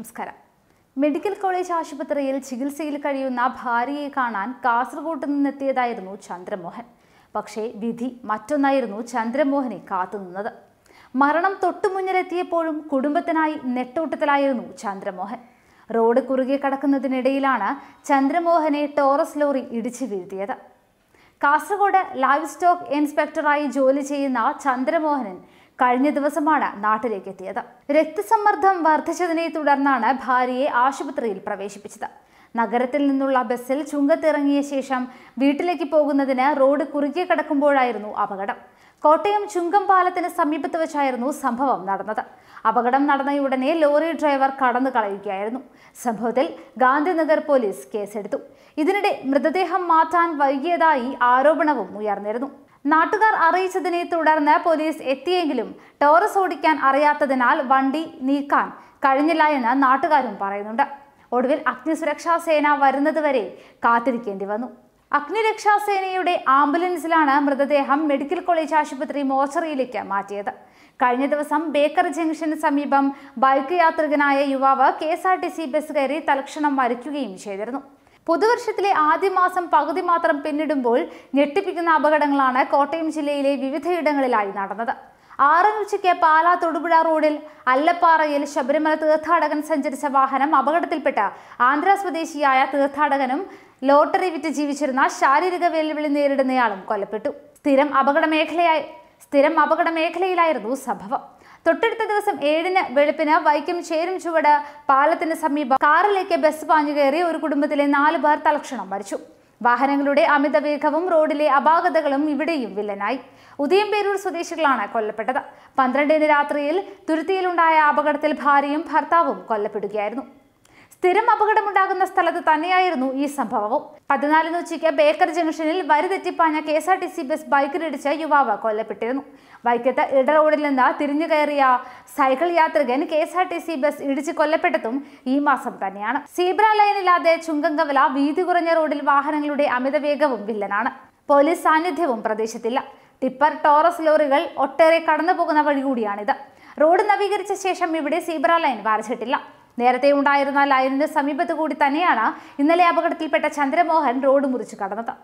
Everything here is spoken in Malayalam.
നമസ്കാരം മെഡിക്കൽ കോളേജ് ആശുപത്രിയിൽ ചികിത്സയിൽ കഴിയുന്ന ഭാര്യയെ കാണാൻ കാസർഗോട്ട് നിന്നെത്തിയതായിരുന്നു ചന്ദ്രമോഹൻ പക്ഷേ വിധി മറ്റൊന്നായിരുന്നു ചന്ദ്രമോഹനെ കാത്തുനിന്നത് മരണം തൊട്ടുമുന്നിലെത്തിയപ്പോഴും കുടുംബത്തിനായി നെട്ടോട്ടത്തിലായിരുന്നു ചന്ദ്രമോഹൻ റോഡ് കുറുകെ കടക്കുന്നതിനിടയിലാണ് ചന്ദ്രമോഹനെ ടോറസ് ലോറി ഇടിച്ചു വീഴ്ത്തിയത് കാസർഗോഡ് ലൈവ് സ്റ്റോക്ക് ഇൻസ്പെക്ടറായി ജോലി ചെയ്യുന്ന ചന്ദ്രമോഹനൻ കഴിഞ്ഞ ദിവസമാണ് നാട്ടിലേക്ക് എത്തിയത് രക്തസമ്മർദ്ദം വർദ്ധിച്ചതിനെ തുടർന്നാണ് ഭാര്യയെ ആശുപത്രിയിൽ പ്രവേശിപ്പിച്ചത് നഗരത്തിൽ നിന്നുള്ള ബസ്സിൽ ചുങ്കത്തിറങ്ങിയ ശേഷം വീട്ടിലേക്ക് പോകുന്നതിന് റോഡ് കുറുകെ കടക്കുമ്പോഴായിരുന്നു അപകടം കോട്ടയം ചുങ്കം പാലത്തിന് സമീപത്ത് വെച്ചായിരുന്നു സംഭവം നടന്നത് അപകടം നടന്നയുടനെ ലോറി ഡ്രൈവർ കടന്നു കളയുകയായിരുന്നു സംഭവത്തിൽ ഗാന്ധിനഗർ പോലീസ് കേസെടുത്തു ഇതിനിടെ മൃതദേഹം മാറ്റാൻ വൈകിയതായി ആരോപണവും ഉയർന്നിരുന്നു നാട്ടുകാർ അറിയിച്ചതിനെ തുടർന്ന് പോലീസ് എത്തിയെങ്കിലും ടോറസ് ഓടിക്കാൻ അറിയാത്തതിനാൽ വണ്ടി നീക്കാൻ കഴിഞ്ഞില്ല എന്ന് നാട്ടുകാരും പറയുന്നുണ്ട് ഒടുവിൽ അഗ്നിസുരക്ഷാ സേന വരുന്നതുവരെ കാത്തിരിക്കേണ്ടി വന്നു അഗ്നിരക്ഷാസേനയുടെ ആംബുലൻസിലാണ് മൃതദേഹം മെഡിക്കൽ കോളേജ് ആശുപത്രി മോർച്ചറിയിലേക്ക് മാറ്റിയത് കഴിഞ്ഞ ദിവസം ബേക്കർ ജംഗ്ഷന് സമീപം ബൈക്ക് യാത്രികനായ യുവാവ് കെ ബസ് കയറി തലക്ഷണം വരയ്ക്കുകയും ചെയ്തിരുന്നു പുതുവർഷത്തിലെ ആദ്യ മാസം പകുതി മാത്രം പിന്നിടുമ്പോൾ ഞെട്ടിപ്പിക്കുന്ന അപകടങ്ങളാണ് കോട്ടയം ജില്ലയിലെ വിവിധയിടങ്ങളിലായി നടന്നത് ആറരച്ചയ്ക്ക് പാലാ തൊടുപുഴ റോഡിൽ അല്ലപ്പാറയിൽ ശബരിമല തീർത്ഥാടകൻ സഞ്ചരിച്ച വാഹനം അപകടത്തിൽപ്പെട്ട ആന്ധ്ര സ്വദേശിയായ തീർത്ഥാടകനും ലോട്ടറി വിറ്റ് ജീവിച്ചിരുന്ന ശാരീരിക വെല്ലുവിളി നേരിടുന്നയാളും കൊല്ലപ്പെട്ടു സ്ഥിരം അപകടമേഖലയായി സ്ഥിരം അപകടമേഖലയിലായിരുന്നു സംഭവം തൊട്ടടുത്ത ദിവസം ഏഴിന് വെളുപ്പിന് വൈക്കം ചേരും ചുവട് പാലത്തിന് സമീപം കാറിലേക്ക് ബസ് പാഞ്ഞു കയറി ഒരു കുടുംബത്തിലെ നാല് പേർ തലക്ഷണം മരിച്ചു വാഹനങ്ങളുടെ അമിത വേഗവും റോഡിലെ അപാകതകളും ഇവിടെയും വില്ലനായി ഉദയംപേരൂർ സ്വദേശികളാണ് കൊല്ലപ്പെട്ടത് പന്ത്രണ്ടിന് രാത്രിയിൽ തുരുത്തിയിലുണ്ടായ അപകടത്തിൽ ഭാര്യയും ഭർത്താവും കൊല്ലപ്പെടുകയായിരുന്നു സ്ഥിരം അപകടമുണ്ടാകുന്ന സ്ഥലത്ത് തന്നെയായിരുന്നു ഈ സംഭവവും പതിനാലിന് ഉച്ചയ്ക്ക് ബേക്കർ ജംഗ്ഷനിൽ വരിതെറ്റിപ്പാഞ്ഞ K S R T C bus ബൈക്കിലിടിച്ച് യുവാവ് കൊല്ലപ്പെട്ടിരുന്നു വൈക്കത്ത് ഇട റോഡിൽ നിന്ന് തിരിഞ്ഞു കയറിയ സൈക്കിൾ യാത്രികൻ K S R T C bus ഇടിച്ച് കൊല്ലപ്പെട്ടതും ഈ മാസം തന്നെയാണ് സീബ്ര ലൈനില്ലാതെ ചുങ്കങ്കവല വീതി കുറഞ്ഞ റോഡിൽ വാഹനങ്ങളുടെ അമിത വേഗവും വില്ലനാണ് പോലീസ് സാന്നിധ്യവും പ്രദേശത്തില്ല ടിപ്പർ ടോറസ് ലോറികൾ ഒട്ടേറെ കടന്നു പോകുന്ന വഴി കൂടിയാണിത് റോഡ് നവീകരിച്ച ശേഷം ഇവിടെ സീബ്ര ലൈൻ വരച്ചിട്ടില്ല നേരത്തെ ഉണ്ടായിരുന്ന ലൈനിന് സമീപത്തു കൂടി തന്നെയാണ് ഇന്നലെ അപകടത്തിൽപ്പെട്ട ചന്ദ്രമോഹൻ റോഡ് മുറിച്ചു കടന്നത്